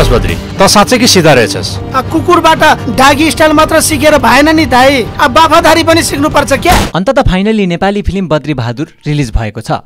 बस बद्री त साँच्चै कि सिधा रहेछस् कुकुरबाट डागी स्टाइल मात्र सिकेर भएन नि दाई अब बाफाधारी पनि सिक्नु पर्छ क्या अन्त त finally Nepali film Badri Bahadur release भएको छ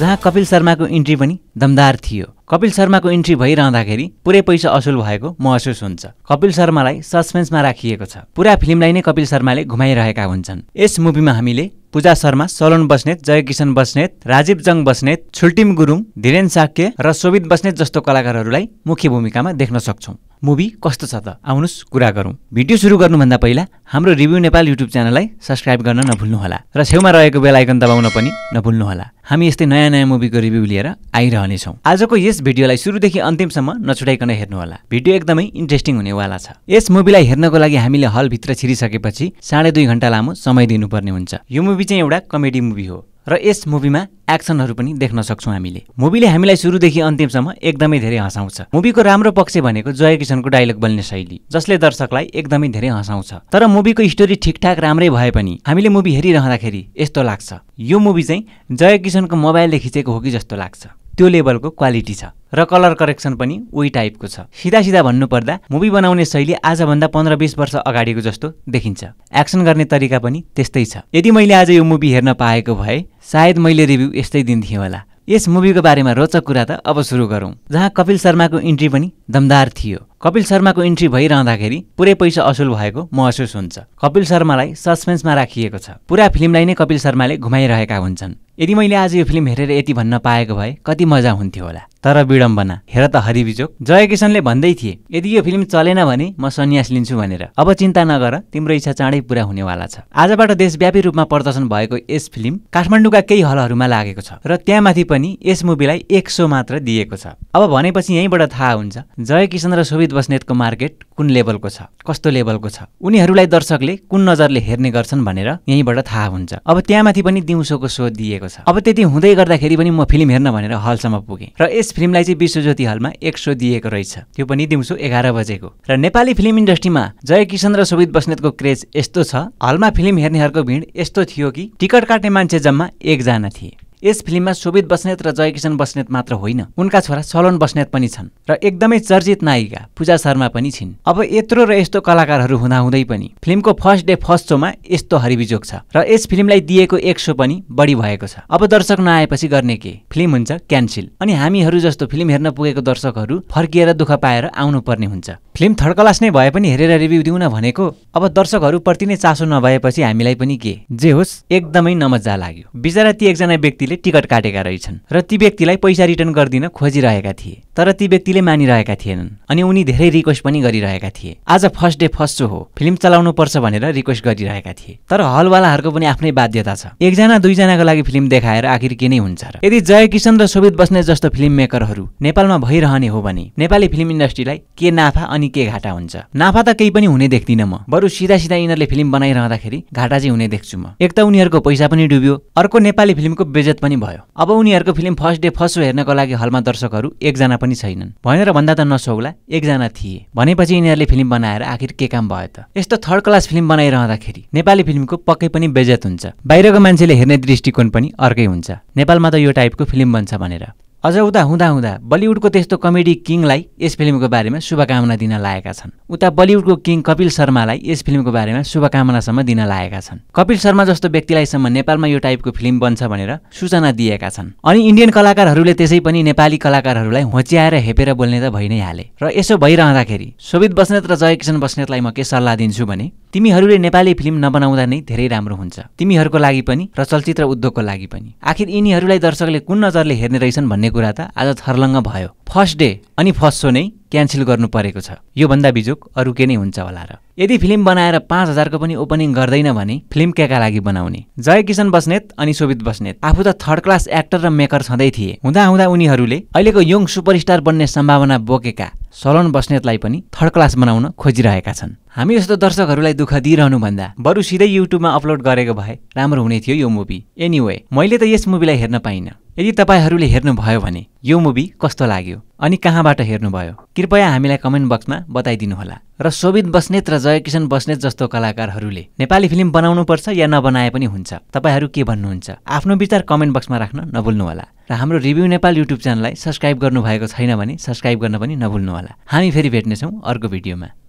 जहाँ कपिल शर्माको इन्ट्री पनि दमदार थियो कपिल शर्माको इन्ट्री भइरहँदाखेरि पुरै पैसा असुल भएको महसुस हुन्छ कपिल शर्मालाई सस्पेन्समा राखिएको छ पुरा फिल्मलाई नै कपिल शर्माले घुमाइरहेका हुन्छन् यस मुभीमा हामीले पूजा शर्मा सलोन बस्नेत जयकिसन बस्नेत राजीव जङ बस्नेत छुल्टिम गुरुङ धीरेन साक्य र शोभित बस्नेत जस्तो कलाकारहरूलाई मुख्य भूमिकामा देख्न सक्छौँ मुभी कस्तो छ त आउनुहोस् कुरा गरौँ भिडियो सुरु गर्नुभन्दा पहिला हाम्रो रिभ्यू नेपाल युट्युब च्यानललाई सब्सक्राइब गर्न नभुल्नुहोला र छेउमा रहेको बेलायकन दबाउन पनि नभुल्नुहोला हामी यस्तै नयाँ नयाँ मुभीको रिभ्यू लिएर आइरह रहनेछौँ आजको यस भिडियोलाई सुरुदेखि अन्तिमसम्म नछुटाइकन हेर्नुहोला भिडियो एकदमै इन्ट्रेस्टिङ हुनेवाला छ यस मुभीलाई हेर्नको लागि हामीले हलभित्र छिरिसकेपछि साढे दुई घन्टा लामो समय दिनुपर्ने हुन्छ यो मुभी चाहिँ एउटा कमेडी मुभी हो र यस मुभीमा एक्सनहरू पनि देख्न सक्छौँ हामीले मुभीले हामीलाई सुरुदेखि अन्तिमसम्म एकदमै धेरै हँसाउँछ मुभीको राम्रो पक्ष भनेको जय किसनको डायलग बोल्ने शैली जसले दर्शकलाई एकदमै धेरै हँसाउँछ तर मुभीको स्टोरी ठिकठाक राम्रै भए पनि हामीले मुभी हेरिरहँदाखेरि यस्तो लाग्छ यो मुभी चाहिँ जय किसनको मोबाइलले खिचेको हो कि जस्तो लाग्छ त्यो लेभलको क्वालिटी छ र कलर करेक्सन पनि उही टाइपको छ सिधा सिधा भन्नुपर्दा मुभी बनाउने शैली आजभन्दा पन्ध्र बिस वर्ष अगाडिको जस्तो देखिन्छ एक्सन गर्ने तरिका पनि त्यस्तै छ यदि मैले आज यो मुभी हेर्न पाएको भए सायद मैले रिभ्यू यस्तै दिन्थेँ होला यस मुभीको बारेमा रोचक कुरा त अब सुरु गरौँ जहाँ कपिल शर्माको इन्ट्री पनि दमदार थियो कपिल शर्माको इन्ट्री भइरहँदाखेरि पुरै पैसा असुल भएको महसुस हुन्छ कपिल शर्मालाई सस्पेन्समा राखिएको छ पुरा फिल्मलाई नै कपिल शर्माले घुमाइरहेका हुन्छन् यदि मैले आज यो फिल्म हेरेर यति भन्न पाएको भए कति मजा हुन्थ्यो होला तर विडम्बना हेर त हरिबिजोक किसनले भन्दै थिए यदि यो फिल्म चलेन भने म सन्यास लिन्छु भनेर अब चिन्ता नगर तिम्रो इच्छा चाँडै पुरा हुनेवाला छ आजबाट देशव्यापी रूपमा प्रदर्शन भएको यस फिल्म काठमाडौँका केही हलहरूमा लागेको छ र त्यहाँमाथि पनि यस मुभीलाई एक सो मात्र दिएको छ अब भनेपछि यहीँबाट थाहा हुन्छ जयकिसन र शोभित बस्नेतको मार्केट कुन लेभलको छ कस्तो लेभलको छ उनीहरूलाई दर्शकले कुन नजरले हेर्ने गर्छन् भनेर यहीँबाट थाहा हुन्छ अब त्यहाँमाथि पनि दिउँसोको सो दिएको छ अब त्यति हुँदै गर्दाखेरि पनि म फिल्म हेर्न भनेर हलसम्म पुगेँ र यस फिल्मलाई चाहिँ विश्वज्योति हलमा एक सो दिएको रहेछ त्यो पनि दिउँसो एघार बजेको र नेपाली फिल्म इन्डस्ट्रीमा जय किशन र सुबित बस्नेतको क्रेज यस्तो छ हलमा फिल्म हेर्नेहरूको भिड यस्तो थियो कि टिकट काट्ने मान्छे जम्मा एकजना थिए यस फिल्ममा सुबित बस्नेत र जयकिशन बस्नेत मात्र होइन उनका छोरा सलोन बस्नेत पनि छन् र एकदमै चर्चित नायिका पूजा शर्मा पनि छिन् अब यत्रो र यस्तो कलाकारहरू हुँदाहुँदै पनि फिल्मको फर्स्ट डे फर्स्ट सोमा यस्तो हरिबिजोग छ र यस फिल्मलाई दिएको एक सो पनि बढी भएको छ अब दर्शक नआएपछि गर्ने के फिल्म हुन्छ क्यान्सिल अनि हामीहरू जस्तो फिल्म हेर्न पुगेको दर्शकहरू फर्किएर दुःख पाएर आउनुपर्ने हुन्छ फिल्म थर्ड क्लास नै भए पनि हेरेर रिभ्यू दिउन न भनेको अब दर्शकहरूप्रति नै चासो नभएपछि हामीलाई पनि के जे होस् एकदमै नमजा लाग्यो बिचरा ती एकजना व्यक्तिले टिकट काटेका रहेछन् र ती व्यक्तिलाई पैसा रिटर्न गरिदिन खोजिरहेका थिए तर ती व्यक्तिले मानिरहेका थिएनन् अनि उनी धेरै रिक्वेस्ट पनि गरिरहेका थिए आज फर्स्ट डे फर्स्ट सो हो फिल्म चलाउनु पर्छ भनेर रिक्वेस्ट गरिरहेका थिए तर हलवालाहरूको पनि आफ्नै बाध्यता छ एकजना दुईजनाको लागि फिल्म देखाएर आखिर के नै हुन्छ र यदि जय किशन र शोभित बस्ने जस्तो फिल्म मेकरहरू नेपालमा भइरहने हो भने नेपाली फिल्म इन्डस्ट्रीलाई के नाफा अनि के घाटा हुन्छ नाफा त केही पनि हुने देख्दिनँ म बरु सिधा सिधा यिनीहरूले फिल्म बनाइरहँदाखेरि घाटा चाहिँ हुने देख्छु म एक त उनीहरूको पैसा पनि डुब्यो अर्को नेपाली फिल्मको बेजत पनि भयो अब उनीहरूको film first day first show हेर्नको लागि हलमा दर्शकहरू एकजना पनि छैनन् भनेर भन्दा त नसोग्ला एकजना थिए भनेपछि यिनीहरूले फिल्म बनाएर आखिर के काम भयो त यस्तो थर्ड क्लास फिल्म बनाइरहँदाखेरि नेपाली फिल्मको पक्कै पनि बेजत हुन्छ बाहिरको मान्छेले हेर्ने दृष्टिकोण पनि अर्कै हुन्छ नेपालमा त यो टाइपको फिल्म बन्छ भनेर अझ उता हुँदा हुँदा बलिउडको त्यस्तो कमेडी किङलाई यस फिल्मको बारेमा शुभकामना दिन लागेका छन् उता बलिउडको किङ कपिल शर्मालाई यस फिल्मको बारेमा शुभकामनासम्म दिन लागेका छन् कपिल शर्मा जस्तो व्यक्तिलाईसम्म नेपालमा यो टाइपको फिल्म बन्छ भनेर सूचना दिएका छन् अनि इन्डियन कलाकारहरूले त्यसै पनि नेपाली कलाकारहरूलाई होच्याएर हेपेर बोल्ने त भइ नै हाले र यसो भइरहँदाखेरि शोभित बस्नेत र जयकिसन बस्नेतलाई म के सल्लाह दिन्छु भने तिमीहरूले नेपाली फिल्म नबनाउँदा नै धेरै राम्रो हुन्छ तिमीहरूको लागि पनि र चलचित्र उद्योगको लागि पनि आखिर यिनीहरूलाई दर्शकले कुन नजरले हेर्ने रहेछन् भन्ने कुरा त आज थर्लङ्ग भयो फर्स्ट डे अनि फर्स्ट सो नै क्यान्सल गर्नु परेको छ योभन्दा बिजोक अरू के नै हुन्छ होला र यदि फिल्म बनाएर पाँच हजारको पनि ओपनिङ गर्दैन भने फिल्म क्याका लागि बनाउने जय किशन बस्नेत अनि शोभित बस्नेत आफू त थर्ड क्लास एक्टर र मेकर छँदै थिए हुँदा हुँदा उनीहरूले अहिलेको यङ सुपरस्टार बन्ने सम्भावना बोकेका सलन बस्नेतलाई पनि थर्ड क्लास बनाउन खोजिरहेका छन् हामी यस्तो दर्शकहरूलाई दुःख दिइरहनुभन्दा बरु सिधै युट्युबमा अपलोड गरेको भए राम्रो हुने थियो यो मुभी एनिवे मैले त यस मुभीलाई हेर्न पाइनँ यदि तपाईँहरूले हेर्नुभयो भने यो मुभी कस्तो लाग्यो अनि कहाँबाट हेर्नुभयो कृपया हामीलाई कमेन्ट बक्समा बताइदिनुहोला र शोभित बस्नेत र जयकिशन बस्नेत जस्तो कलाकारहरूले नेपाली फिल्म बनाउनुपर्छ या नबनाए पनि हुन्छ तपाईँहरू के भन्नुहुन्छ आफ्नो विचार कमेन्ट बक्समा राख्न नभुल्नुहोला र हाम्रो रिभ्यू नेपाल युट्युब च्यानललाई सब्सक्राइब गर्नुभएको छैन भने सब्सक्राइब गर्न पनि नभुल्नुहोला हामी फेरि भेट्नेछौँ अर्को भिडियोमा